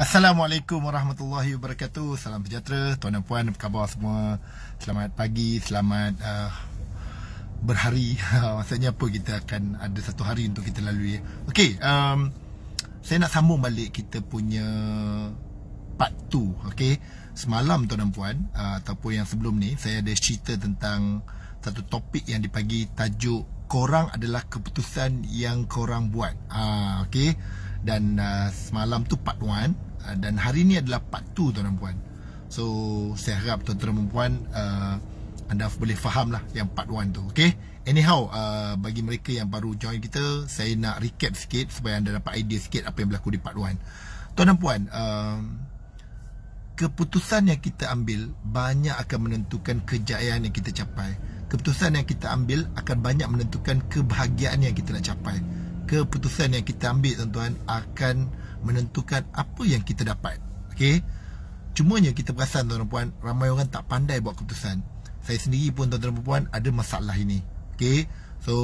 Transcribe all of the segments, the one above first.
Assalamualaikum warahmatullahi wabarakatuh Salam sejahtera Tuan dan puan, apa khabar semua Selamat pagi, selamat uh, berhari Maksudnya apa kita akan ada satu hari untuk kita lalui Okay, um, saya nak sambung balik kita punya part 2 okay? Semalam tuan dan puan uh, Ataupun yang sebelum ni Saya ada cerita tentang satu topik yang dipanggil tajuk korang adalah keputusan yang korang buat. Ah uh, okey. Dan uh, semalam tu part 1, Ah, dan hari ini adalah part 2 tuan dan puan so saya harap tuan-tuan dan puan uh, anda boleh faham lah yang part 1 tu okay? anyhow uh, bagi mereka yang baru join kita saya nak recap sikit supaya anda dapat idea sikit apa yang berlaku di part 1 tuan dan puan uh, keputusan yang kita ambil banyak akan menentukan kejayaan yang kita capai keputusan yang kita ambil akan banyak menentukan kebahagiaan yang kita nak capai keputusan yang kita ambil tuan-tuan akan menentukan apa yang kita dapat. Okey. Cumanya kita perasan tuan-tuan puan, ramai orang tak pandai buat keputusan. Saya sendiri pun tuan-tuan puan ada masalah ini. Okey. So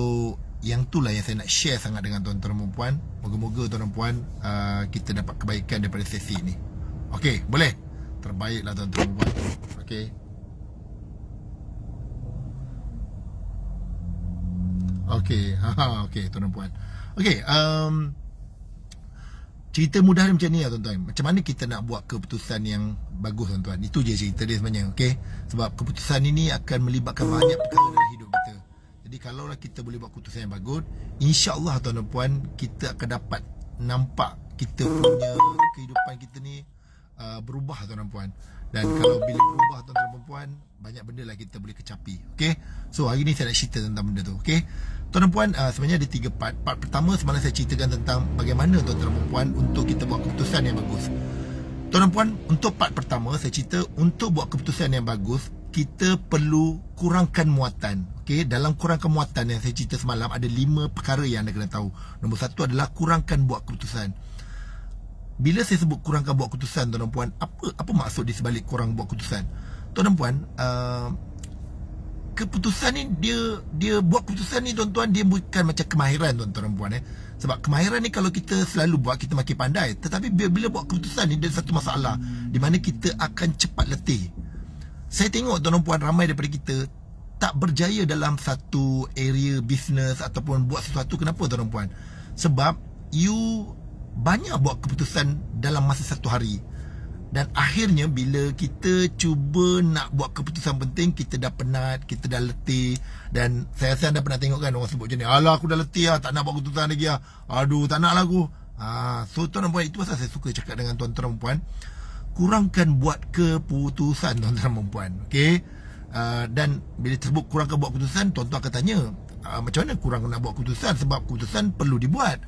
yang tu lah yang saya nak share sangat dengan tuan-tuan puan. Moga-moga tuan-tuan puan uh, kita dapat kebaikan daripada sesi ini. Okey, boleh. Terbaiklah tuan-tuan puan. Okey. Okey, ha, ha tuan-tuan puan. Okey, um, cerita mudah macam ni lah tuan-tuan macam mana kita nak buat keputusan yang bagus tuan-tuan itu je cerita dia sebenarnya okay? sebab keputusan ini akan melibatkan banyak perkara dalam hidup kita jadi kalaulah kita boleh buat keputusan yang bagus insya Allah tuan-tuan kita akan dapat nampak kita punya kehidupan kita ni uh, berubah tuan-tuan dan kalau bila berubah tuan-tuan banyak benda lah kita boleh kecapi okay? so hari ni saya nak cerita tentang benda tu okay? Tuan dan ah, puan sebenarnya ada tiga part. Part pertama semalam saya ceritakan tentang bagaimana tuan dan puan untuk kita buat keputusan yang bagus. Tuan dan puan, untuk part pertama saya cerita untuk buat keputusan yang bagus, kita perlu kurangkan muatan. Okey, dalam kurangkan muatan yang saya cerita semalam ada lima perkara yang anda kena tahu. Nombor satu adalah kurangkan buat keputusan. Bila saya sebut kurangkan buat keputusan tuan dan puan, apa apa maksud di sebalik kurang buat keputusan? Tuan dan puan, uh, ah, keputusan ni dia dia buat keputusan ni tuan-tuan dia bukan macam kemahiran tuan-tuan dan puan eh. Sebab kemahiran ni kalau kita selalu buat kita makin pandai. Tetapi bila, bila buat keputusan ni ada satu masalah di mana kita akan cepat letih. Saya tengok tuan-tuan puan ramai daripada kita tak berjaya dalam satu area bisnes ataupun buat sesuatu kenapa tuan-tuan Sebab you banyak buat keputusan dalam masa satu hari dan akhirnya bila kita cuba nak buat keputusan penting kita dah penat kita dah letih dan saya rasa anda pernah tengok kan orang sebut macam ni alah aku dah letih lah tak nak buat keputusan lagi lah aduh tak nak lah aku ha, so tuan dan puan itu pasal saya suka cakap dengan tuan-tuan dan puan kurangkan buat keputusan tuan-tuan dan puan ok Uh, ah, dan bila tersebut kurangkan buat keputusan Tuan-tuan akan tanya uh, Macam mana kurang nak buat keputusan Sebab keputusan perlu dibuat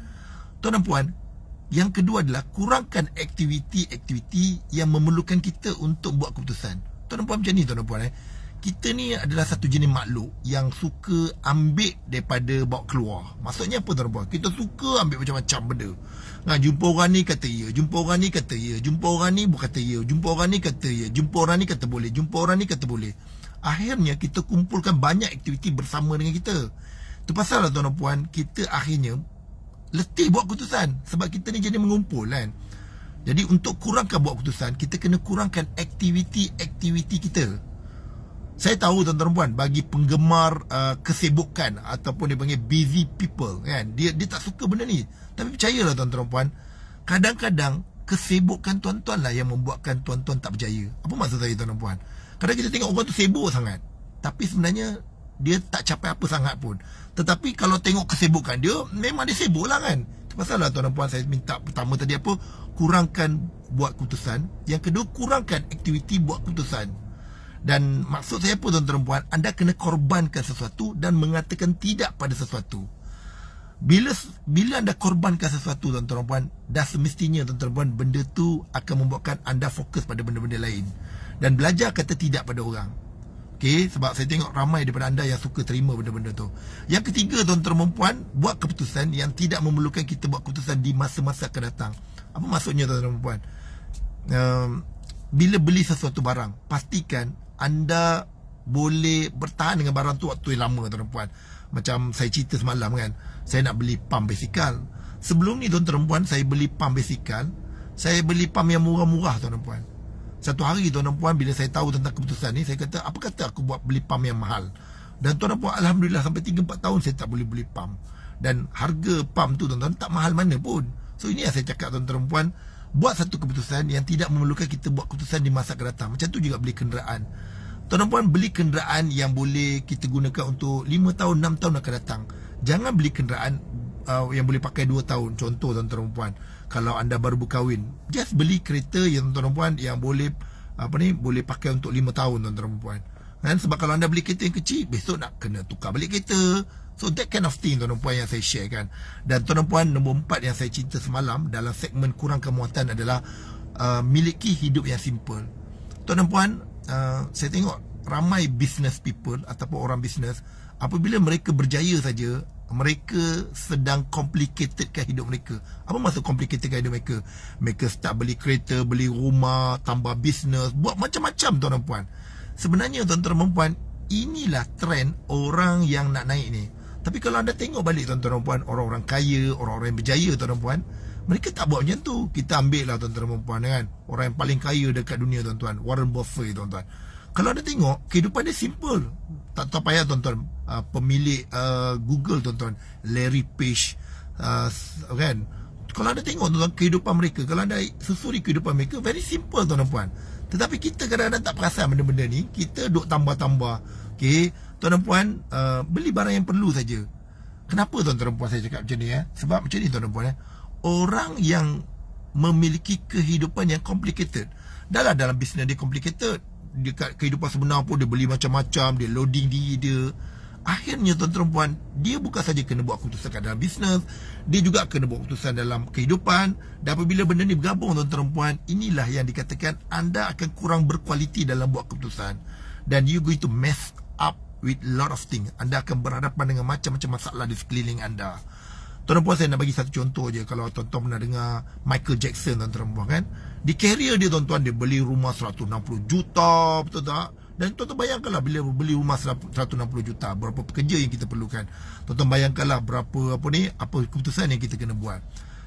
Tuan dan puan yang kedua adalah kurangkan aktiviti-aktiviti yang memerlukan kita untuk buat keputusan. Tuan dan puan macam ni tuan dan puan eh. Kita ni adalah satu jenis makhluk yang suka ambil daripada bawa keluar. Maksudnya apa tuan dan puan? Kita suka ambil macam-macam benda. Ha, jumpa orang ni kata ya, jumpa orang ni kata ya, jumpa orang ni bukan kata ya, jumpa orang ni kata ya, jumpa orang ni kata boleh, jumpa orang ni kata boleh. Akhirnya kita kumpulkan banyak aktiviti bersama dengan kita. Itu pasal lah tuan dan puan, kita akhirnya letih buat keputusan sebab kita ni jadi mengumpul kan jadi untuk kurangkan buat keputusan kita kena kurangkan aktiviti-aktiviti kita saya tahu tuan-tuan perempuan bagi penggemar uh, kesibukan ataupun dia panggil busy people kan dia dia tak suka benda ni tapi percayalah tuan-tuan perempuan kadang-kadang kesibukan tuan-tuan lah yang membuatkan tuan-tuan tak berjaya apa maksud saya tuan-tuan perempuan kadang kita tengok orang tu sibuk sangat tapi sebenarnya dia tak capai apa sangat pun. Tetapi kalau tengok kesibukan dia, memang dia sibuk lah kan. Pasal lah, tuan dan puan saya minta pertama tadi apa, kurangkan buat keputusan. Yang kedua, kurangkan aktiviti buat keputusan. Dan maksud saya apa tuan dan puan, anda kena korbankan sesuatu dan mengatakan tidak pada sesuatu. Bila bila anda korbankan sesuatu tuan dan puan, dah semestinya tuan dan puan, benda tu akan membuatkan anda fokus pada benda-benda lain. Dan belajar kata tidak pada orang. Okay, sebab saya tengok ramai daripada anda yang suka terima benda-benda tu. Yang ketiga, tuan-tuan dan puan, buat keputusan yang tidak memerlukan kita buat keputusan di masa-masa akan datang. Apa maksudnya tuan-tuan dan puan? Um, bila beli sesuatu barang, pastikan anda boleh bertahan dengan barang tu waktu yang lama tuan-tuan dan puan. Macam saya cerita semalam kan, saya nak beli pump basikal. Sebelum ni tuan-tuan dan puan, saya beli pump basikal, saya beli pump yang murah-murah tuan-tuan dan puan satu hari tuan dan puan bila saya tahu tentang keputusan ni saya kata apa kata aku buat beli pam yang mahal dan tuan dan puan alhamdulillah sampai 3 4 tahun saya tak boleh beli pam dan harga pam tu tuan-tuan tak mahal mana pun so ini yang saya cakap tuan-tuan dan puan buat satu keputusan yang tidak memerlukan kita buat keputusan di masa kereta macam tu juga beli kenderaan tuan dan puan beli kenderaan yang boleh kita gunakan untuk 5 tahun 6 tahun akan datang jangan beli kenderaan uh, yang boleh pakai 2 tahun contoh tuan-tuan dan puan kalau anda baru berkahwin just beli kereta yang tuan-tuan dan puan yang boleh apa ni boleh pakai untuk 5 tahun tuan-tuan dan puan dan sebab kalau anda beli kereta yang kecil besok nak kena tukar balik kereta so that kind of thing tuan-tuan dan puan yang saya share kan dan tuan-tuan dan puan nombor 4 yang saya cerita semalam dalam segmen kurang kemuatan adalah uh, miliki hidup yang simple tuan-tuan dan puan uh, saya tengok ramai business people ataupun orang business apabila mereka berjaya saja mereka sedang complicatedkan hidup mereka. Apa maksud complicatedkan hidup mereka? Mereka start beli kereta, beli rumah, tambah bisnes, buat macam-macam tuan dan puan. Sebenarnya tuan dan puan, inilah trend orang yang nak naik ni. Tapi kalau anda tengok balik tuan-tuan dan puan, orang-orang kaya, orang-orang yang berjaya tuan dan puan, mereka tak buat macam tu. Kita ambil lah tuan-tuan dan puan kan. Orang yang paling kaya dekat dunia tuan-tuan. Warren Buffett tuan-tuan. Kalau anda tengok, kehidupan dia simple. Tak tahu payah tuan-tuan uh, pemilik uh, Google tuan-tuan Larry Page uh, kan kalau anda tengok tuan-tuan kehidupan mereka kalau anda susuri kehidupan mereka very simple tuan-tuan tetapi kita kadang-kadang tak perasan benda-benda ni kita duk tambah-tambah okey tuan-tuan uh, beli barang yang perlu saja kenapa tuan-tuan puan saya cakap macam ni eh sebab macam ni tuan-tuan eh orang yang memiliki kehidupan yang complicated dah lah dalam bisnes dia complicated dekat kehidupan sebenar pun dia beli macam-macam dia loading diri dia Akhirnya tuan-tuan perempuan Dia bukan saja kena buat keputusan dalam bisnes Dia juga kena buat keputusan dalam kehidupan Dan apabila benda ni bergabung tuan-tuan perempuan Inilah yang dikatakan Anda akan kurang berkualiti dalam buat keputusan Dan you going to mess up with lot of things Anda akan berhadapan dengan macam-macam masalah di sekeliling anda Tuan-tuan perempuan saya nak bagi satu contoh je Kalau tuan-tuan pernah dengar Michael Jackson tuan-tuan perempuan kan Di karier dia tuan-tuan dia beli rumah 160 juta Betul tak? Dan tuan-tuan bayangkanlah bila beli rumah 160 juta, berapa pekerja yang kita perlukan. Tuan-tuan bayangkanlah berapa apa ni, apa keputusan yang kita kena buat.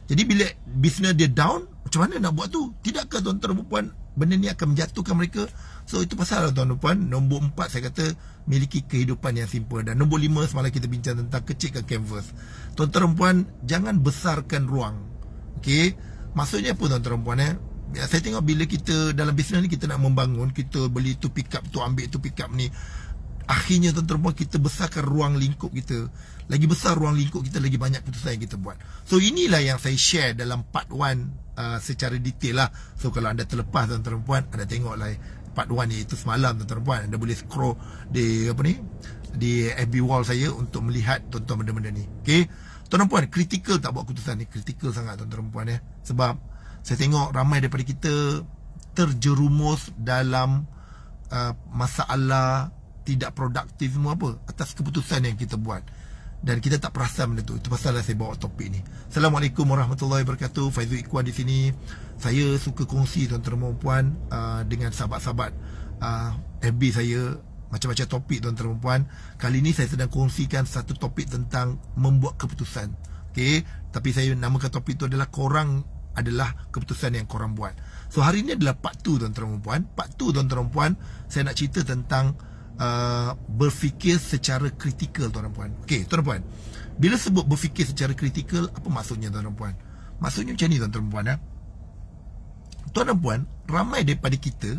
Jadi bila bisnes dia down, macam mana nak buat tu? Tidakkah tuan-tuan dan puan benda ni akan menjatuhkan mereka? So itu pasal lah tuan-tuan dan puan, nombor 4 saya kata miliki kehidupan yang simple dan nombor lima semalam kita bincang tentang kecilkan canvas. Tuan-tuan dan puan, jangan besarkan ruang. Okay, Maksudnya apa tuan-tuan dan puan eh? Ya, saya tengok bila kita dalam bisnes ni kita nak membangun kita beli tu pick up tu ambil tu pick up ni akhirnya tuan-tuan kita besarkan ruang lingkup kita lagi besar ruang lingkup kita lagi banyak keputusan yang kita buat so inilah yang saya share dalam part 1 uh, secara detail lah so kalau anda terlepas tuan-tuan anda tengok lah eh, part 1 ni itu semalam tuan-tuan anda boleh scroll di apa ni di FB wall saya untuk melihat tuan-tuan benda-benda ni ok tuan-tuan kritikal tak buat keputusan ni kritikal sangat tuan-tuan ya sebab saya tengok ramai daripada kita terjerumus dalam uh, masalah tidak produktif semua apa atas keputusan yang kita buat dan kita tak perasan benda tu itu pasal lah saya bawa topik ni Assalamualaikum Warahmatullahi Wabarakatuh Faizul Ikhwan di sini saya suka kongsi tuan-tuan dan puan uh, dengan sahabat-sahabat uh, FB saya macam-macam topik tuan-tuan dan puan kali ni saya sedang kongsikan satu topik tentang membuat keputusan Okay, tapi saya namakan topik tu adalah korang adalah keputusan yang korang buat. So hari ini adalah part 2 tuan-tuan dan puan. Part 2 tuan-tuan dan puan, saya nak cerita tentang uh, berfikir secara kritikal tuan-tuan dan puan. Okey, tuan-tuan dan puan. Bila sebut berfikir secara kritikal, apa maksudnya tuan-tuan dan puan? Maksudnya macam ni tuan-tuan dan puan ya. Eh. Tuan dan puan, ramai daripada kita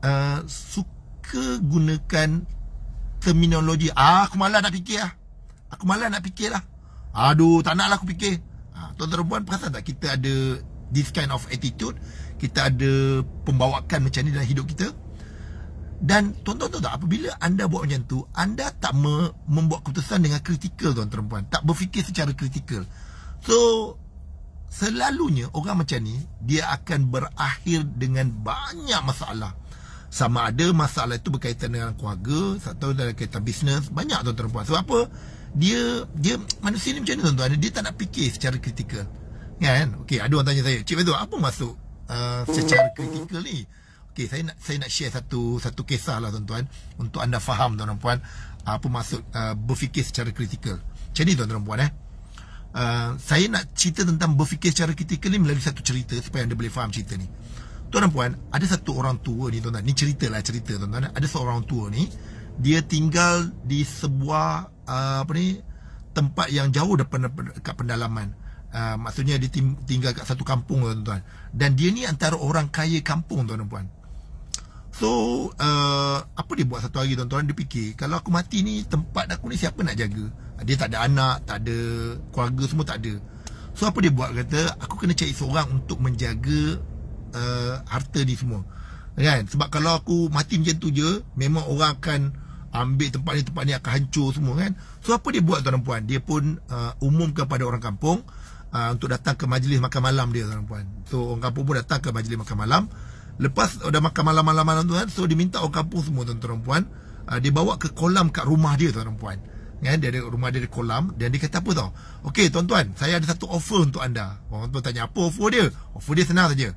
uh, suka gunakan terminologi ah, aku malas nak fikir lah. Aku malas nak fikir lah. Aduh, tak nak lah aku fikir. Tuan-tuan dan puan perasan tak kita ada this kind of attitude Kita ada pembawakan macam ni dalam hidup kita Dan tuan-tuan tahu tak apabila anda buat macam tu Anda tak me- membuat keputusan dengan kritikal tuan-tuan dan puan Tak berfikir secara kritikal So selalunya orang macam ni Dia akan berakhir dengan banyak masalah sama ada masalah itu berkaitan dengan keluarga atau dalam kaitan bisnes banyak tu terbuat sebab apa dia dia manusia ni macam mana tuan-tuan dia tak nak fikir secara kritikal kan okey ada orang tanya saya cik betul apa masuk uh, secara kritikal ni okey saya nak saya nak share satu satu kisah lah tuan-tuan untuk anda faham tuan-tuan puan apa masuk uh, berfikir secara kritikal macam ni tuan-tuan puan eh uh, saya nak cerita tentang berfikir secara kritikal ni melalui satu cerita supaya anda boleh faham cerita ni Tuan dan puan, ada satu orang tua ni tuan-tuan. Ni cerita lah cerita tuan-tuan. Ada seorang tua ni. Dia tinggal di sebuah uh, apa ni tempat yang jauh depan dekat pendalaman. Uh, maksudnya dia tinggal kat satu kampung tuan-tuan. Dan dia ni antara orang kaya kampung tuan dan So, uh, apa dia buat satu hari tuan-tuan? Dia fikir, kalau aku mati ni, tempat aku ni siapa nak jaga? Ah, dia tak ada anak, tak ada keluarga, semua tak ada. So, apa dia buat? Kata, aku kena cari seorang untuk menjaga uh, harta ni semua kan sebab kalau aku mati macam tu je memang orang akan ambil tempat ni tempat ni akan hancur semua kan so apa dia buat tuan puan dia pun uh, umumkan pada orang kampung uh, untuk datang ke majlis makan malam dia tuan puan so orang kampung pun datang ke majlis makan malam lepas dah makan malam-malam tu kan so dia minta orang kampung semua tuan-tuan puan uh, dia bawa ke kolam kat rumah dia tuan puan kan dia ada rumah dia ada kolam dan dia kata apa tau okey tuan-tuan saya ada satu offer untuk anda orang tuan tanya apa offer dia offer dia senang saja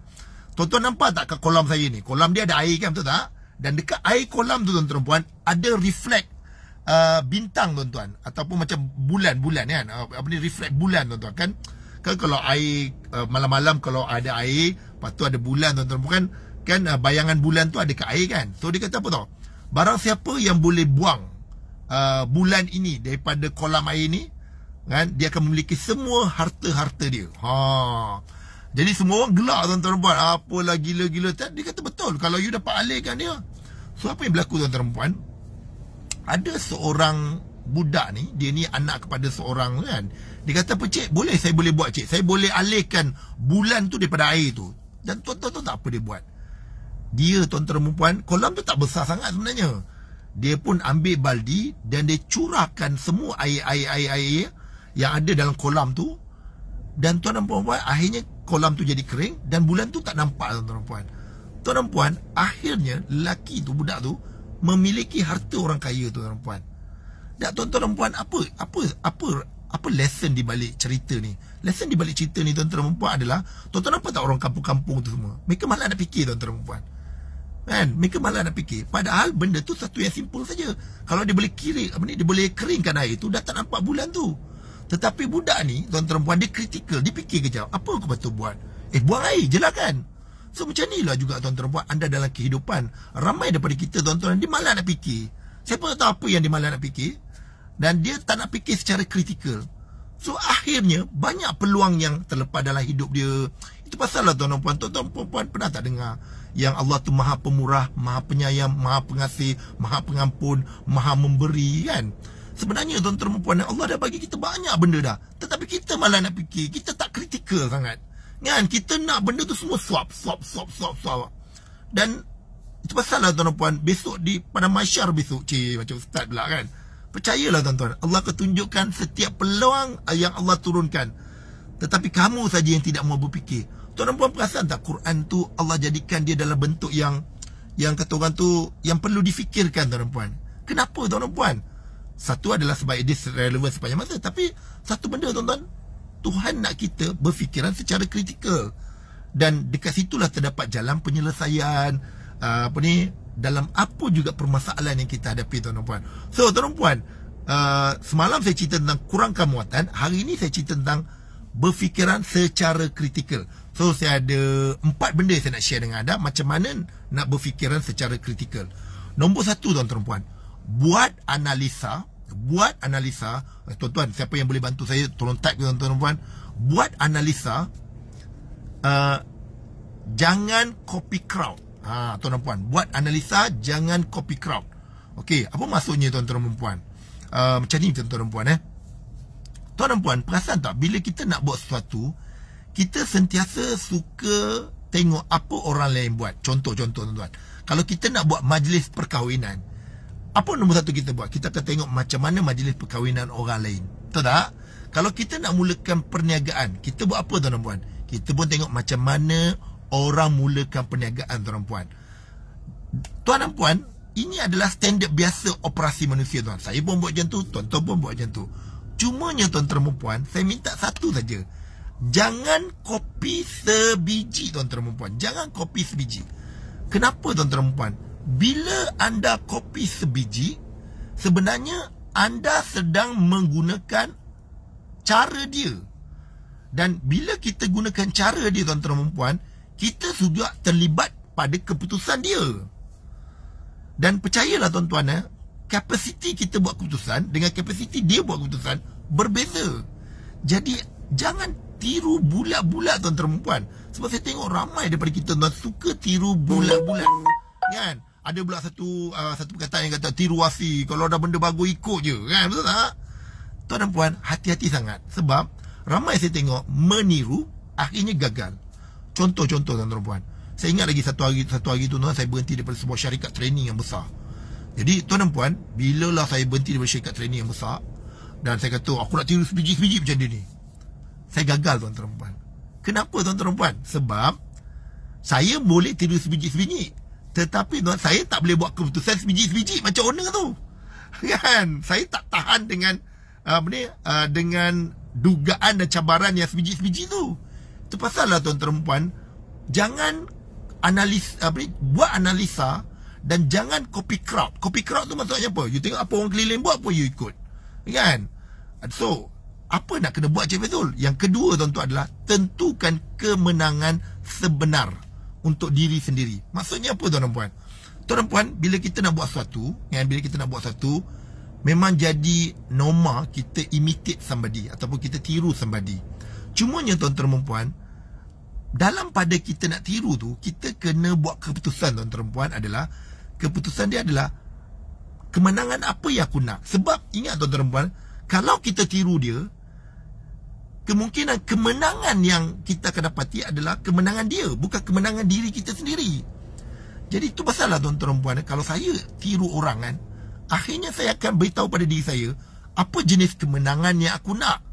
Tuan-tuan nampak tak ke kolam saya ni? Kolam dia ada air kan betul tak? Dan dekat air kolam tu tuan-tuan puan ada reflect uh, bintang tuan-tuan ataupun macam bulan-bulan kan. Uh, apa ni reflect bulan tuan-tuan kan? Kan kalau air uh, malam-malam kalau ada air, lepas tu ada bulan tuan-tuan puan kan uh, bayangan bulan tu ada dekat air kan. So dia kata apa tau? Barang siapa yang boleh buang uh, bulan ini daripada kolam air ni kan dia akan memiliki semua harta-harta dia. Ha. Jadi semua orang gelak tuan-tuan puan. Apalah gila-gila. Dia kata betul. Kalau you dapat alihkan dia. So apa yang berlaku tuan-tuan puan? Ada seorang budak ni. Dia ni anak kepada seorang kan. Dia kata apa cik? Boleh saya boleh buat cik. Saya boleh alihkan bulan tu daripada air tu. Dan tuan-tuan tak apa dia buat. Dia tuan-tuan puan. Kolam tu tak besar sangat sebenarnya. Dia pun ambil baldi. Dan dia curahkan semua air-air-air air yang ada dalam kolam tu. Dan tuan-tuan puan-puan akhirnya kolam tu jadi kering dan bulan tu tak nampak tuan-tuan dan puan. Tuan dan puan, akhirnya lelaki tu budak tu memiliki harta orang kaya tuan dan puan. Dak tuan-tuan dan puan, apa apa apa apa lesson di balik cerita ni? Lesson di balik cerita ni tuan-tuan dan puan adalah tuan-tuan nampak tak orang kampung-kampung tu semua? Mereka malah nak fikir tuan-tuan dan puan. Kan? Mereka malah nak fikir. Padahal benda tu satu yang simple saja. Kalau dia boleh kiri, apa ni, dia boleh keringkan air tu, dah tak nampak bulan tu. Tetapi budak ni, tuan perempuan, dia kritikal. Dia fikir kejap, apa aku patut buat? Eh, buang air je lah kan? So, macam inilah juga tuan perempuan, anda dalam kehidupan. Ramai daripada kita, tuan-tuan, dia malah nak fikir. Siapa tak tahu apa yang dia malah nak fikir? Dan dia tak nak fikir secara kritikal. So, akhirnya, banyak peluang yang terlepas dalam hidup dia. Itu pasal lah tuan perempuan. Tuan perempuan pernah tak dengar? Yang Allah tu maha pemurah, maha penyayang, maha pengasih, maha pengampun, maha memberi, kan? Sebenarnya tuan-tuan perempuan Allah dah bagi kita banyak benda dah Tetapi kita malah nak fikir Kita tak kritikal sangat Kan kita nak benda tu semua swap Swap swap swap swap Dan Itu pasal lah tuan-tuan Besok di pada masyar besok Cik macam ustaz pula kan Percayalah tuan-tuan Allah akan tunjukkan setiap peluang Yang Allah turunkan Tetapi kamu saja yang tidak mahu berfikir Tuan-tuan perasan tak Quran tu Allah jadikan dia dalam bentuk yang Yang kata orang tu Yang perlu difikirkan tuan-tuan Kenapa tuan-tuan? Satu adalah sebab it is relevant sepanjang masa Tapi satu benda tuan-tuan Tuhan nak kita berfikiran secara kritikal Dan dekat situlah terdapat jalan penyelesaian uh, Apa ni Dalam apa juga permasalahan yang kita hadapi tuan-tuan So tuan-tuan uh, Semalam saya cerita tentang kurangkan muatan Hari ini saya cerita tentang Berfikiran secara kritikal So saya ada empat benda saya nak share dengan anda Macam mana nak berfikiran secara kritikal Nombor satu tuan-tuan Buat analisa buat analisa eh, tuan-tuan siapa yang boleh bantu saya tolong type tuan-tuan puan buat analisa uh, jangan copy crowd ha tuan-tuan puan buat analisa jangan copy crowd okey apa maksudnya tuan-tuan puan uh, macam ni tuan-tuan puan eh tuan-tuan puan perasan tak bila kita nak buat sesuatu kita sentiasa suka tengok apa orang lain buat contoh-contoh tuan-tuan kalau kita nak buat majlis perkahwinan apa nombor satu kita buat? Kita akan tengok macam mana majlis perkahwinan orang lain. Betul tak? Kalau kita nak mulakan perniagaan, kita buat apa tuan puan? Kita pun tengok macam mana orang mulakan perniagaan tuan puan. Tuan dan puan, ini adalah standard biasa operasi manusia tuan. Saya pun buat macam tu, tuan-tuan pun buat macam tu. Cumanya tuan dan saya minta satu saja. Jangan kopi sebiji tuan dan Jangan kopi sebiji. Kenapa tuan dan bila anda kopi sebiji, sebenarnya anda sedang menggunakan cara dia. Dan bila kita gunakan cara dia tuan-tuan dan puan, kita juga terlibat pada keputusan dia. Dan percayalah tuan-tuan, eh, kapasiti kita buat keputusan dengan kapasiti dia buat keputusan berbeza. Jadi jangan tiru bulat-bulat tuan-tuan dan puan. Sebab saya tengok ramai daripada kita tuan suka tiru bulat-bulat. Kan? ada pula satu uh, satu perkataan yang kata tiruasi kalau ada benda bagus ikut je kan betul tak tuan dan puan hati-hati sangat sebab ramai saya tengok meniru akhirnya gagal contoh-contoh tuan dan puan saya ingat lagi satu hari satu hari tu tuan saya berhenti daripada sebuah syarikat training yang besar jadi tuan dan puan lah saya berhenti daripada syarikat training yang besar dan saya kata aku nak tiru sebiji-sebiji macam dia ni saya gagal tuan dan puan kenapa tuan dan puan sebab saya boleh tiru sebiji-sebiji tetapi tuan, saya tak boleh buat keputusan sebiji-sebiji macam owner tu. Kan? Saya tak tahan dengan uh, apa ni uh, dengan dugaan dan cabaran yang sebiji-sebiji tu. Itu pasal lah tuan perempuan, jangan analis apa ni buat analisa dan jangan copy crowd. Copy crowd tu maksudnya apa? You tengok apa orang keliling buat apa you ikut. Kan? So, apa nak kena buat Cik Fazul? Yang kedua tuan-tuan adalah tentukan kemenangan sebenar untuk diri sendiri. Maksudnya apa tuan dan puan? Tuan dan puan, bila kita nak buat sesuatu, kan bila kita nak buat sesuatu, memang jadi norma kita imitate somebody ataupun kita tiru somebody. Cumanya tuan dan puan, dalam pada kita nak tiru tu, kita kena buat keputusan tuan dan puan adalah keputusan dia adalah kemenangan apa yang aku nak. Sebab ingat tuan dan puan, kalau kita tiru dia, kemungkinan kemenangan yang kita akan dapati adalah kemenangan dia bukan kemenangan diri kita sendiri jadi itu masalah tuan-tuan puan kalau saya tiru orang kan akhirnya saya akan beritahu pada diri saya apa jenis kemenangan yang aku nak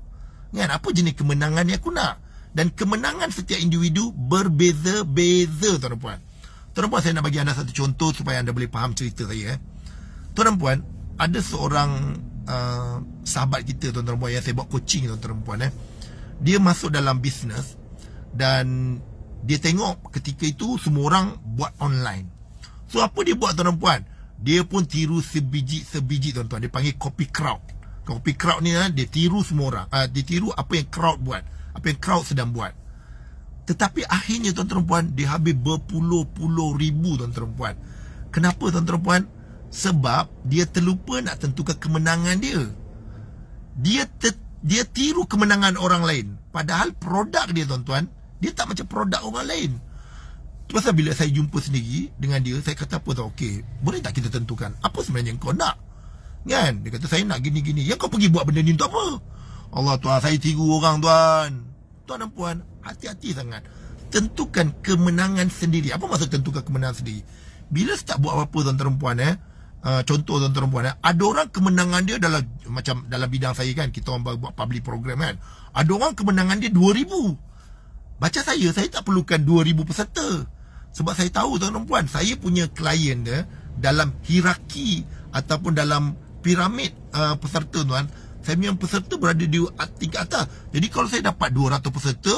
kan apa jenis kemenangan yang aku nak dan kemenangan setiap individu berbeza-beza tuan-tuan tuan-tuan saya nak bagi anda satu contoh supaya anda boleh faham cerita saya eh. tuan-tuan ada seorang uh, sahabat kita tuan-tuan puan yang saya buat coaching tuan-tuan puan eh dia masuk dalam bisnes dan dia tengok ketika itu semua orang buat online. So apa dia buat tuan puan? Dia pun tiru sebiji sebiji tuan-tuan. Dia panggil copy crowd. Copy crowd ni lah dia tiru semua orang. Ah, dia tiru apa yang crowd buat. Apa yang crowd sedang buat. Tetapi akhirnya tuan-tuan puan dia habis berpuluh-puluh ribu tuan-tuan puan. Kenapa tuan-tuan puan? Sebab dia terlupa nak tentukan kemenangan dia. Dia tetap dia tiru kemenangan orang lain padahal produk dia tuan-tuan dia tak macam produk orang lain Pasal bila saya jumpa sendiri dengan dia saya kata apa tau okey boleh tak kita tentukan apa sebenarnya yang kau nak kan dia kata saya nak gini gini yang kau pergi buat benda ni untuk apa Allah tuan saya tiru orang tuan tuan dan puan hati-hati sangat tentukan kemenangan sendiri apa maksud tentukan kemenangan sendiri bila start buat apa-apa tuan-tuan dan puan eh Ah, contoh tuan-tuan perempuan eh, ada orang kemenangan dia dalam macam dalam bidang saya kan kita orang buat public program kan ada orang kemenangan dia 2000 baca saya saya tak perlukan 2000 peserta sebab saya tahu tuan-tuan perempuan saya punya klien dia dalam hierarki ataupun dalam piramid uh, peserta tuan saya punya peserta berada di tingkat atas jadi kalau saya dapat 200 peserta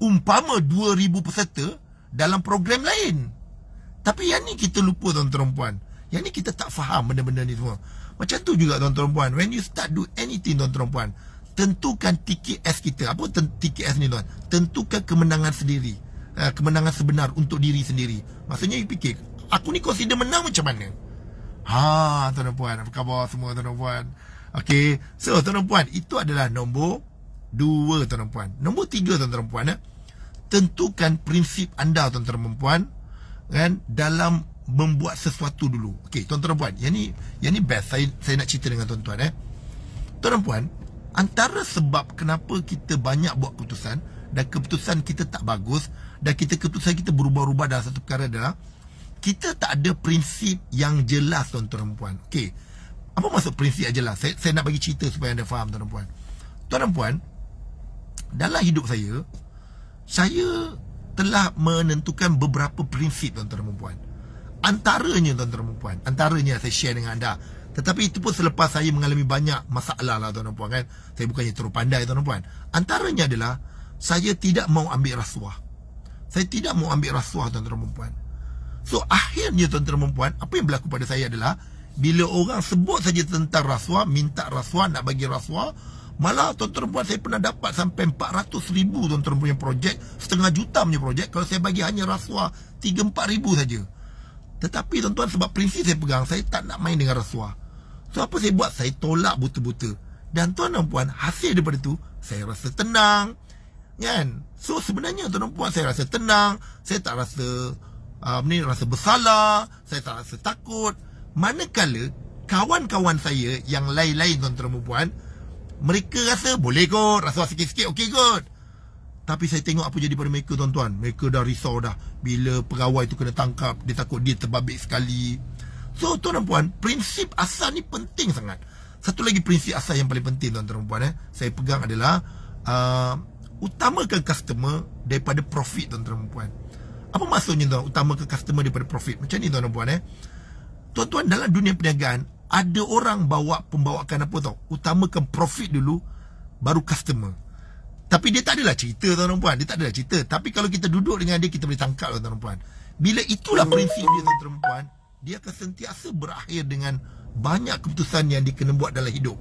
umpama 2000 peserta dalam program lain tapi yang ni kita lupa tuan-tuan perempuan yang ni kita tak faham benda-benda ni semua. Macam tu juga tuan-tuan dan puan. When you start do anything tuan-tuan puan, tentukan TKS kita. Apa TKS ni tuan? Tentukan kemenangan sendiri. Eh, kemenangan sebenar untuk diri sendiri. Maksudnya you fikir, aku ni consider menang macam mana? Ha, tuan-tuan puan, apa khabar semua tuan-tuan puan? Okay, so tuan-tuan puan, itu adalah nombor dua tuan-tuan puan. Nombor tiga tuan-tuan puan, eh. tentukan prinsip anda tuan-tuan puan kan dalam membuat sesuatu dulu. Okey, tuan tuan puan, yang ni yang ni best saya saya nak cerita dengan tuan-tuan eh. Tuan puan, antara sebab kenapa kita banyak buat keputusan dan keputusan kita tak bagus dan kita keputusan kita berubah-ubah dalam satu perkara adalah kita tak ada prinsip yang jelas tuan-tuan puan. Okey. Apa maksud prinsip yang jelas? Saya, saya nak bagi cerita supaya anda faham tuan-tuan puan. Tuan-tuan puan, dalam hidup saya saya telah menentukan beberapa prinsip tuan-tuan dan puan antaranya tuan-tuan dan puan antaranya saya share dengan anda tetapi itu pun selepas saya mengalami banyak masalah lah tuan-tuan puan kan saya bukannya terlalu pandai tuan-tuan puan antaranya adalah saya tidak mau ambil rasuah saya tidak mau ambil rasuah tuan-tuan dan puan so akhirnya tuan-tuan dan puan apa yang berlaku pada saya adalah bila orang sebut saja tentang rasuah minta rasuah nak bagi rasuah Malah tuan-tuan dan puan saya pernah dapat sampai 400 ribu tuan-tuan punya projek Setengah juta punya projek Kalau saya bagi hanya rasuah 3-4 ribu saja tetapi tuan-tuan sebab prinsip saya pegang Saya tak nak main dengan rasuah So apa saya buat? Saya tolak buta-buta Dan tuan dan puan hasil daripada tu Saya rasa tenang kan? So sebenarnya tuan dan puan saya rasa tenang Saya tak rasa uh, ni rasa bersalah Saya tak rasa takut Manakala kawan-kawan saya Yang lain-lain tuan-tuan dan puan Mereka rasa boleh kot Rasa sikit-sikit okey kot tapi saya tengok apa jadi pada mereka tuan-tuan Mereka dah risau dah Bila pegawai tu kena tangkap Dia takut dia terbabit sekali So tuan dan puan Prinsip asal ni penting sangat Satu lagi prinsip asal yang paling penting tuan-tuan dan puan eh, Saya pegang adalah uh, Utamakan customer daripada profit tuan-tuan dan puan Apa maksudnya tuan Utamakan customer daripada profit Macam ni tuan-tuan dan puan eh. Tuan-tuan dalam dunia perniagaan Ada orang bawa pembawakan apa tau Utamakan profit dulu Baru customer tapi dia tak adalah cerita tuan dan puan. Dia tak adalah cerita. Tapi kalau kita duduk dengan dia, kita boleh tangkap tuan dan puan. Bila itulah prinsip dia tuan dan puan, dia akan sentiasa berakhir dengan banyak keputusan yang dia kena buat dalam hidup.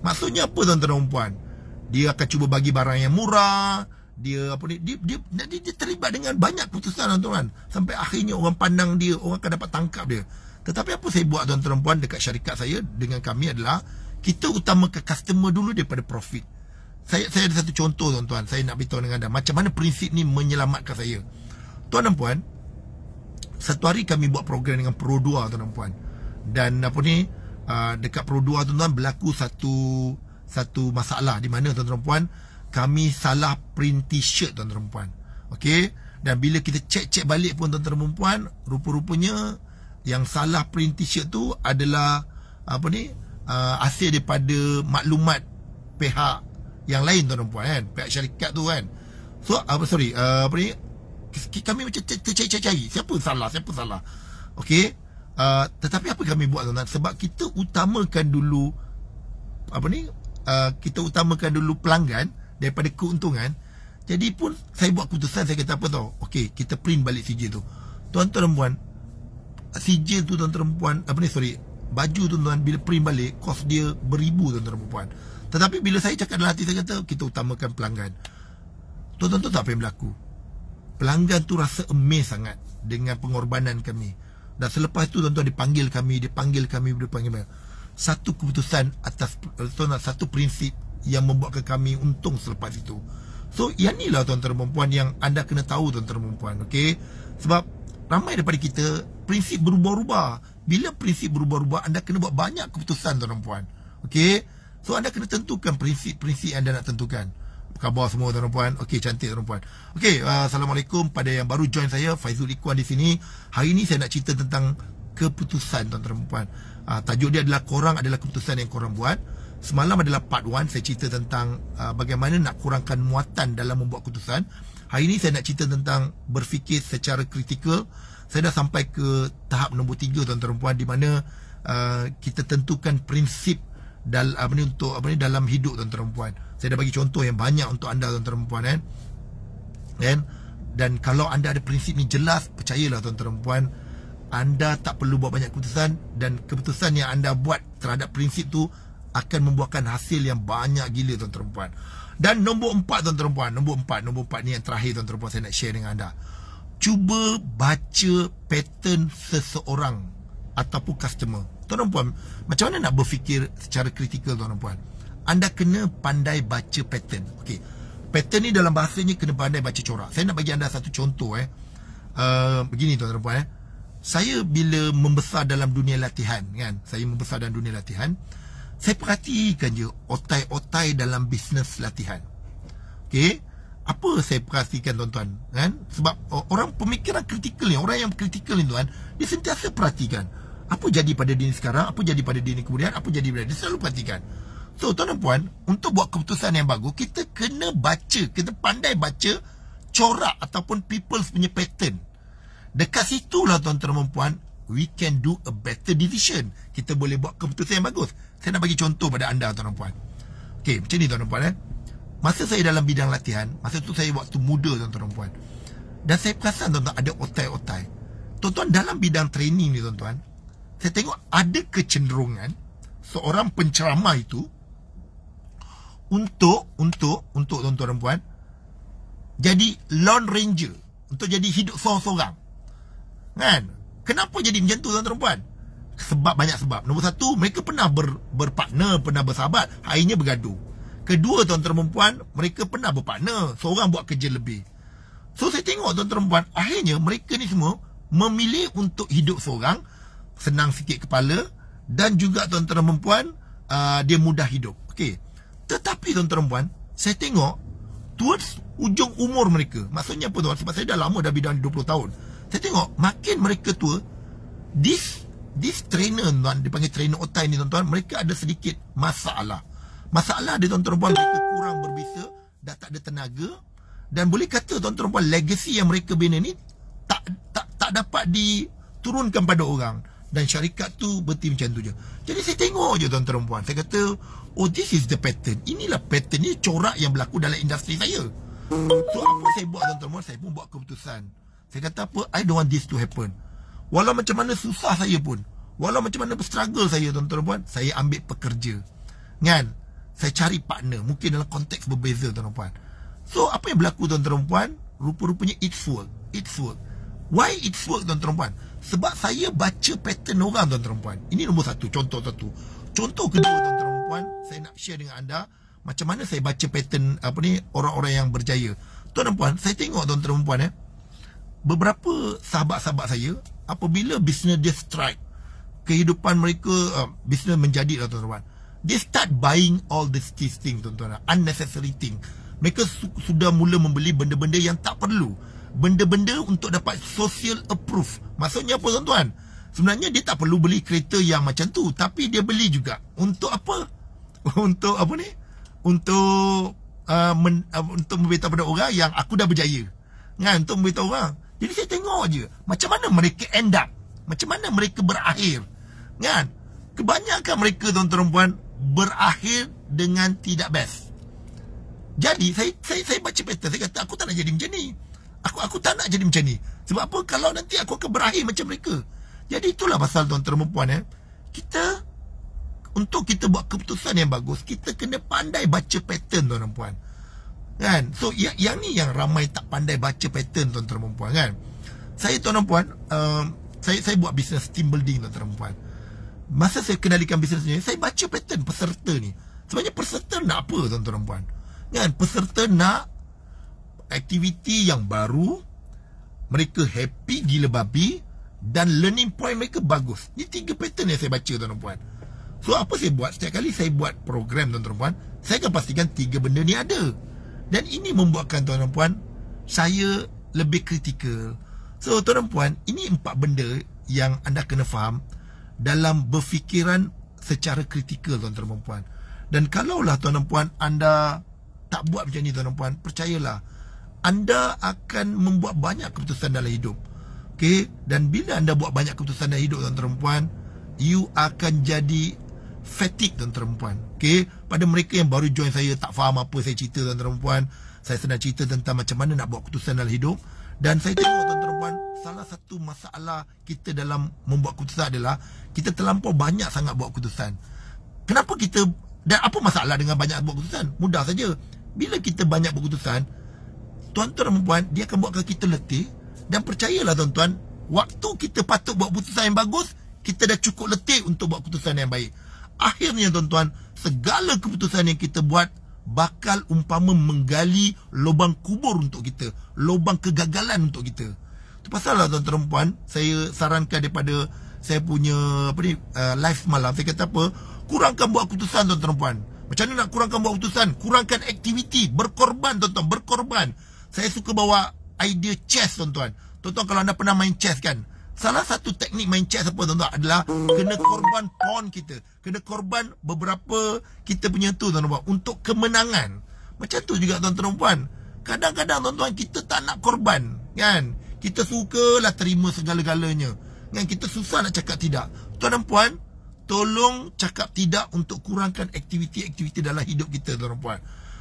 Maksudnya apa tuan dan puan? Dia akan cuba bagi barang yang murah, dia apa ni dia dia, dia, dia, dia terlibat dengan banyak keputusan tuan, tuan sampai akhirnya orang pandang dia orang akan dapat tangkap dia tetapi apa saya buat tuan-tuan puan dekat syarikat saya dengan kami adalah kita utamakan customer dulu daripada profit saya saya ada satu contoh tuan-tuan saya nak beritahu dengan anda macam mana prinsip ni menyelamatkan saya tuan dan puan satu hari kami buat program dengan Pro 2 tuan dan puan dan apa ni ah, dekat Pro 2 tuan-tuan berlaku satu satu masalah di mana tuan-tuan puan kami salah print t-shirt tuan-tuan puan okey dan bila kita cek-cek balik pun tuan-tuan puan rupa-rupanya yang salah print t-shirt tu adalah apa ni uh, hasil daripada maklumat pihak yang lain tuan puan kan pihak syarikat tu kan so uh, sorry uh, apa ni kami macam tercari-cari siapa salah siapa salah Okay, uh, tetapi apa kami buat tuan sebab kita utamakan dulu apa ni uh, kita utamakan dulu pelanggan daripada keuntungan jadi pun saya buat keputusan saya kata apa tau okey kita print balik CJ tu tuan-tuan dan puan CJ tu tuan-tuan puan apa ni sorry baju tu tuan bila print balik kos dia beribu tuan-tuan dan tetapi bila saya cakap dalam hati saya kata kita utamakan pelanggan tuan-tuan tahu apa yang berlaku pelanggan tu rasa amazed sangat dengan pengorbanan kami dan selepas tu tuan-tuan dipanggil kami dipanggil kami dipanggil kami satu keputusan atas tuan satu prinsip yang membuatkan kami untung selepas itu so yang lah tuan-tuan dan yang anda kena tahu tuan-tuan dan okay? sebab ramai daripada kita prinsip berubah-ubah bila prinsip berubah-ubah anda kena buat banyak keputusan tuan puan. Okey. So anda kena tentukan prinsip-prinsip anda nak tentukan. Apa khabar semua tuan puan? Okey cantik tuan puan. Okey, uh, assalamualaikum pada yang baru join saya Faizul Ikwan di sini. Hari ini saya nak cerita tentang keputusan tuan puan. Uh, tajuk dia adalah korang adalah keputusan yang korang buat. Semalam adalah part 1 saya cerita tentang uh, bagaimana nak kurangkan muatan dalam membuat keputusan. Hari ini saya nak cerita tentang berfikir secara kritikal saya dah sampai ke tahap nombor tiga tuan-tuan puan di mana uh, kita tentukan prinsip dal apa ni untuk apa ni dalam hidup tuan-tuan puan. Saya dah bagi contoh yang banyak untuk anda tuan-tuan dan puan eh. kan. Dan dan kalau anda ada prinsip ni jelas, percayalah tuan-tuan dan puan, anda tak perlu buat banyak keputusan dan keputusan yang anda buat terhadap prinsip tu akan membuahkan hasil yang banyak gila tuan-tuan dan Dan nombor empat tuan-tuan dan puan, nombor empat, nombor empat ni yang terakhir tuan-tuan dan puan saya nak share dengan anda cuba baca pattern seseorang ataupun customer. Tuan dan puan, macam mana nak berfikir secara kritikal tuan dan puan? Anda kena pandai baca pattern. Okey. Pattern ni dalam bahasanya kena pandai baca corak. Saya nak bagi anda satu contoh eh. Uh, begini tuan dan puan eh. Saya bila membesar dalam dunia latihan kan, saya membesar dalam dunia latihan, saya perhatikan je otai-otai dalam bisnes latihan. Okey apa saya perhatikan tuan-tuan kan sebab orang pemikiran kritikal ni orang yang kritikal ni tuan dia sentiasa perhatikan apa jadi pada diri sekarang apa jadi pada diri kemudian apa jadi pada dia selalu perhatikan so tuan dan puan untuk buat keputusan yang bagus kita kena baca kita pandai baca corak ataupun people's punya pattern dekat situlah tuan-tuan dan puan we can do a better decision kita boleh buat keputusan yang bagus saya nak bagi contoh pada anda tuan dan puan Okay, macam ni tuan-tuan puan eh. Masa saya dalam bidang latihan Masa tu saya waktu muda tuan-tuan puan Dan saya perasan tuan-tuan ada otai-otai Tuan-tuan dalam bidang training ni tuan-tuan Saya tengok ada kecenderungan Seorang penceramah itu Untuk Untuk Untuk tuan-tuan puan Jadi lone ranger Untuk jadi hidup seorang-seorang Kan Kenapa jadi macam tu tuan-tuan puan Sebab banyak sebab Nombor satu Mereka pernah ber, berpartner Pernah bersahabat Akhirnya bergaduh Kedua tuan-tuan perempuan Mereka pernah berpartner Seorang buat kerja lebih So saya tengok tuan-tuan perempuan Akhirnya mereka ni semua Memilih untuk hidup seorang Senang sikit kepala Dan juga tuan-tuan perempuan uh, Dia mudah hidup okay. Tetapi tuan-tuan perempuan Saya tengok Towards ujung umur mereka Maksudnya apa tuan Sebab saya dah lama dah bidang 20 tahun Saya tengok makin mereka tua This this trainer tuan Dia panggil trainer otai ni tuan-tuan Mereka ada sedikit masalah Masalah dia tuan-tuan puan mereka kurang berbisa Dah tak ada tenaga Dan boleh kata tuan-tuan puan legacy yang mereka bina ni Tak tak tak dapat diturunkan pada orang Dan syarikat tu berhenti macam tu je Jadi saya tengok je tuan-tuan puan Saya kata oh this is the pattern Inilah pattern ni corak yang berlaku dalam industri saya So apa saya buat tuan-tuan puan Saya pun buat keputusan Saya kata apa I don't want this to happen Walau macam mana susah saya pun Walau macam mana struggle saya tuan-tuan puan Saya ambil pekerja Kan saya cari partner mungkin dalam konteks berbeza tuan puan so apa yang berlaku tuan tuan puan rupa-rupanya it work It work why it work tuan tuan puan sebab saya baca pattern orang tuan tuan puan ini nombor satu contoh satu contoh kedua tuan tuan puan saya nak share dengan anda macam mana saya baca pattern apa ni orang-orang yang berjaya tuan tuan puan saya tengok tuan tuan puan eh beberapa sahabat-sahabat saya apabila bisnes dia strike kehidupan mereka uh, bisnes menjadi lah tuan tuan puan They start buying all these these things tuan-tuan Unnecessary thing Mereka su- sudah mula membeli benda-benda yang tak perlu Benda-benda untuk dapat social approve Maksudnya apa tuan-tuan Sebenarnya dia tak perlu beli kereta yang macam tu Tapi dia beli juga Untuk apa? untuk apa ni? Untuk uh, men, uh, Untuk memberitahu pada orang yang aku dah berjaya Ngan, Untuk memberitahu orang Jadi saya tengok je Macam mana mereka end up Macam mana mereka berakhir Ngan, Kebanyakan mereka tuan-tuan berakhir dengan tidak best. Jadi saya saya saya baca peta saya kata aku tak nak jadi macam ni. Aku aku tak nak jadi macam ni. Sebab apa kalau nanti aku akan berakhir macam mereka. Jadi itulah pasal tuan tuan perempuan eh. Kita untuk kita buat keputusan yang bagus, kita kena pandai baca pattern tuan perempuan. Kan? So yang, yang ni yang ramai tak pandai baca pattern tuan tuan perempuan kan. Saya tuan perempuan, um, eh, saya saya buat business team building tuan tuan perempuan masa saya kendalikan bisnes ni, saya baca pattern peserta ni. Sebenarnya peserta nak apa tuan-tuan dan puan? Kan? Peserta nak aktiviti yang baru, mereka happy gila babi dan learning point mereka bagus. Ini tiga pattern yang saya baca tuan-tuan puan. So apa saya buat? Setiap kali saya buat program tuan-tuan puan, saya akan pastikan tiga benda ni ada. Dan ini membuatkan tuan-tuan puan, saya lebih kritikal. So tuan-tuan puan, ini empat benda yang anda kena faham dalam berfikiran secara kritikal tuan-tuan dan puan dan kalaulah tuan dan puan anda tak buat macam ni tuan dan puan percayalah anda akan membuat banyak keputusan dalam hidup okey dan bila anda buat banyak keputusan dalam hidup tuan-tuan dan puan you akan jadi fatik, tuan-tuan dan puan okey pada mereka yang baru join saya tak faham apa saya cerita tuan-tuan dan puan saya sedang cerita tentang macam mana nak buat keputusan dalam hidup dan saya tengok tuan-tuan tuan-tuan, salah satu masalah kita dalam membuat keputusan adalah kita terlampau banyak sangat buat keputusan. Kenapa kita dan apa masalah dengan banyak buat keputusan? Mudah saja. Bila kita banyak buat keputusan, tuan-tuan dan puan, dia akan buatkan kita letih dan percayalah tuan-tuan, waktu kita patut buat keputusan yang bagus, kita dah cukup letih untuk buat keputusan yang baik. Akhirnya tuan-tuan, segala keputusan yang kita buat bakal umpama menggali lubang kubur untuk kita, lubang kegagalan untuk kita. Tu pasal lah tuan-tuan perempuan Saya sarankan daripada Saya punya apa ni uh, Live malam Saya kata apa Kurangkan buat keputusan tuan-tuan perempuan Macam mana nak kurangkan buat keputusan Kurangkan aktiviti Berkorban tuan-tuan Berkorban Saya suka bawa idea chess tuan-tuan Tuan-tuan kalau anda pernah main chess kan Salah satu teknik main chess apa tuan-tuan adalah Kena korban pawn kita Kena korban beberapa kita punya tu tuan-tuan Untuk kemenangan Macam tu juga tuan-tuan perempuan Kadang-kadang tuan-tuan kita tak nak korban Kan kita sukalah terima segala-galanya. Dan kita susah nak cakap tidak. Tuan dan puan, tolong cakap tidak untuk kurangkan aktiviti-aktiviti dalam hidup kita, tuan dan puan.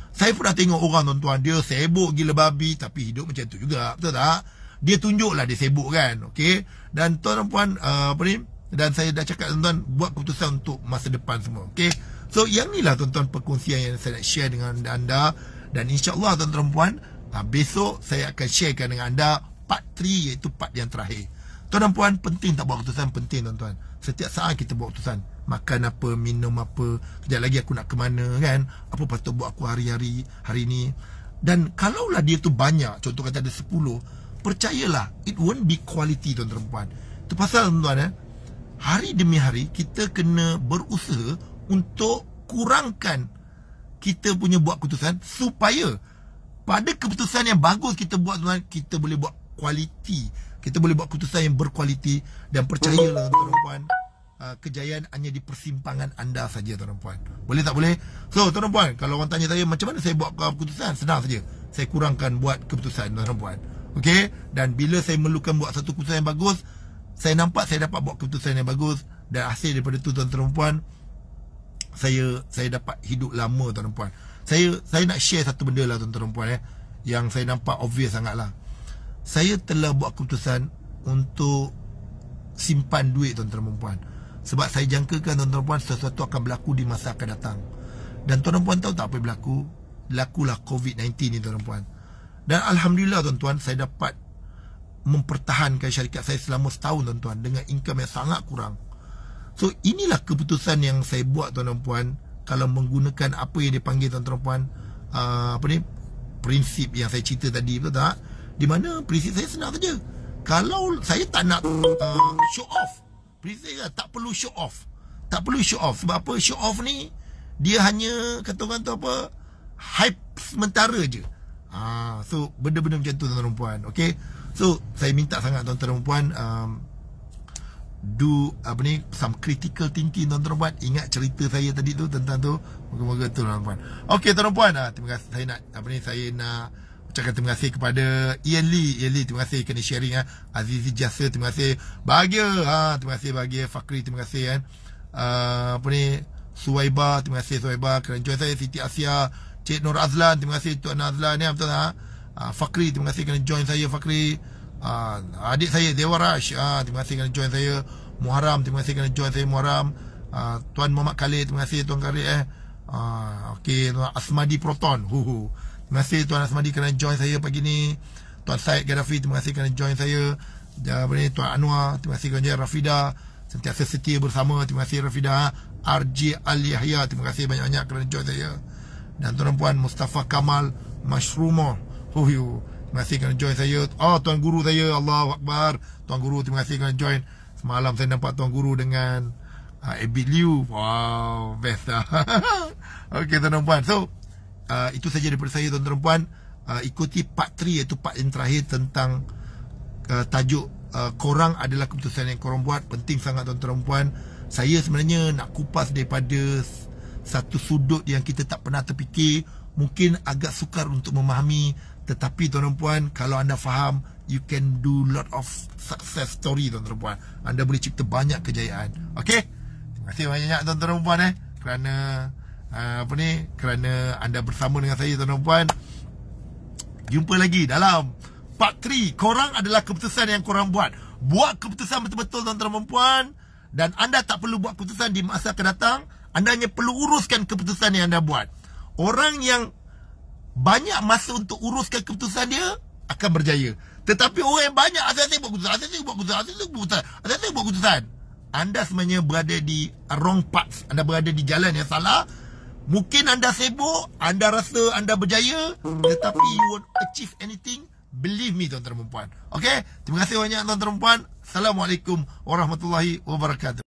Saya pun dah tengok orang tuan-tuan, dia sibuk gila babi tapi hidup macam tu juga, betul tak? Dia tunjuklah dia sibuk kan, okay? Dan tuan dan puan, uh, apa ni? Dan saya dah cakap tuan-tuan, buat keputusan untuk masa depan semua, okay? So, yang inilah tuan-tuan perkongsian yang saya nak share dengan anda. Dan insyaAllah tuan-tuan puan, Ha, besok saya akan sharekan dengan anda part 3 iaitu part yang terakhir. Tuan dan puan penting tak buat keputusan penting tuan-tuan. Setiap saat kita buat keputusan. Makan apa, minum apa, kerja lagi aku nak ke mana kan? Apa patut buat aku hari-hari hari ini. Dan kalaulah dia tu banyak, contoh kata ada 10, percayalah it won't be quality tuan dan puan. Tu pasal tuan-tuan eh. Hari demi hari kita kena berusaha untuk kurangkan kita punya buat keputusan supaya pada keputusan yang bagus kita buat tuan kita boleh buat berkualiti kita boleh buat keputusan yang berkualiti dan percayalah tuan puan uh, ah, kejayaan hanya di persimpangan anda saja tuan puan boleh tak boleh so tuan puan kalau orang tanya saya macam mana saya buat keputusan senang saja saya kurangkan buat keputusan tuan puan okay dan bila saya memerlukan buat satu keputusan yang bagus saya nampak saya dapat buat keputusan yang bagus dan hasil daripada tu tuan puan saya saya dapat hidup lama tuan puan saya saya nak share satu benda lah tuan-tuan puan eh yang saya nampak obvious sangat lah saya telah buat keputusan untuk simpan duit tuan-tuan dan puan sebab saya jangkakan tuan-tuan puan sesuatu akan berlaku di masa akan datang dan tuan-tuan puan tahu tak apa yang berlaku berlakulah COVID-19 ni tuan-tuan puan dan Alhamdulillah tuan-tuan saya dapat mempertahankan syarikat saya selama setahun tuan-tuan dengan income yang sangat kurang so inilah keputusan yang saya buat tuan-tuan puan kalau menggunakan apa yang dipanggil tuan-tuan puan uh, apa ni prinsip yang saya cerita tadi betul tak di mana prinsip saya senang saja Kalau saya tak nak uh, show off Prinsip saya tak perlu show off Tak perlu show off Sebab apa show off ni Dia hanya kata orang tu apa Hype sementara je ha, So benda-benda macam tu tuan-tuan perempuan Okay So saya minta sangat tuan-tuan perempuan um, Do apa ni Some critical thinking tuan-tuan perempuan Ingat cerita saya tadi tu tentang tu Moga-moga tu tuan-tuan perempuan Okay tuan-tuan perempuan ha, ah, Terima kasih saya nak Apa ni saya nak Ucapkan terima kasih kepada Ian Lee Ian Lee terima kasih kerana sharing eh. Azizi Jasa terima kasih Bahagia ha, Terima kasih bahagia Fakri terima kasih kan eh. uh, Apa ni Suwaiba terima kasih Suwaiba Kerana join saya Siti Asia Cik Nur Azlan terima kasih Tuan Azlan ni eh, betul ha? uh, Fakri terima kasih kerana join saya Fakri uh, Adik saya Dewa Rush ha, uh, Terima kasih kerana join saya Muharram terima kasih kerana join saya Muharram uh, Tuan Muhammad Khalid terima kasih Tuan Khalid eh uh, Okay Tuan Asmadi Proton Huhu -huh. Terima kasih Tuan Asmadi kerana join saya pagi ni Tuan Syed Gaddafi terima kasih kerana join saya Dan Tuan Anwar terima kasih kerana Rafida Sentiasa setia bersama Terima kasih Rafida RJ Ali Yahya Terima kasih banyak-banyak kerana join saya Dan Tuan Puan Mustafa Kamal oh Huyu Terima kasih kerana join saya Oh Tuan Guru saya Allah Akbar Tuan Guru terima kasih kerana join Semalam saya nampak Tuan Guru dengan uh, Abid Liu Wow Best lah Okay Tuan Puan So Ah, itu saja daripada saya tuan-tuan puan uh, ah, ikuti part 3 iaitu part yang terakhir tentang uh, tajuk uh, korang adalah keputusan yang korang buat penting sangat tuan-tuan puan saya sebenarnya nak kupas daripada satu sudut yang kita tak pernah terfikir mungkin agak sukar untuk memahami tetapi tuan-tuan puan kalau anda faham you can do lot of success story tuan-tuan puan anda boleh cipta banyak kejayaan okey terima kasih banyak-banyak tuan-tuan puan eh kerana Ah, apa ni kerana anda bersama dengan saya tuan puan jumpa lagi dalam part 3 korang adalah keputusan yang korang buat buat keputusan betul-betul tuan tuan puan dan anda tak perlu buat keputusan di masa akan datang anda hanya perlu uruskan keputusan yang anda buat orang yang banyak masa untuk uruskan keputusan dia akan berjaya tetapi orang yang banyak asyik buat keputusan asyik buat keputusan asyik buat keputusan asyik buat keputusan anda sebenarnya berada di wrong path anda berada di jalan yang salah Mungkin anda sibuk, anda rasa anda berjaya, hmm. tetapi you won't achieve anything. Believe me tuan-tuan dan puan. Okey? Terima kasih banyak tuan-tuan dan puan. Assalamualaikum warahmatullahi wabarakatuh.